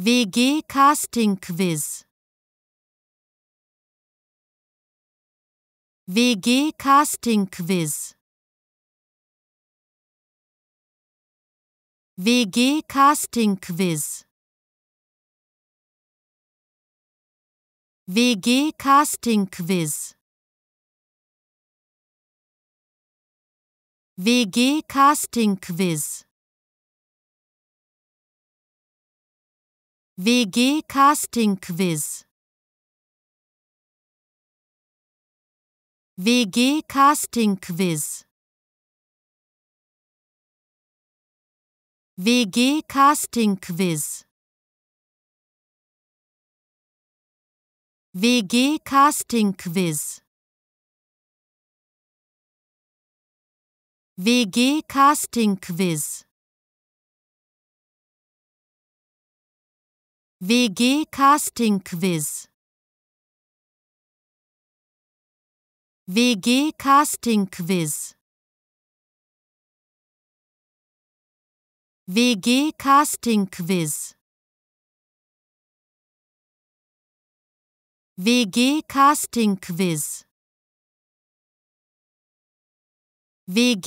WG Casting Quiz WG Casting Quiz WG Casting Quiz WG Casting Quiz WG Casting Quiz WG Casting Quiz. WG Casting Quiz. WG Casting Quiz. WG Casting Quiz. WG Casting Quiz. WG Casting Quiz WG Casting Quiz WG Casting Quiz WG Casting Quiz WG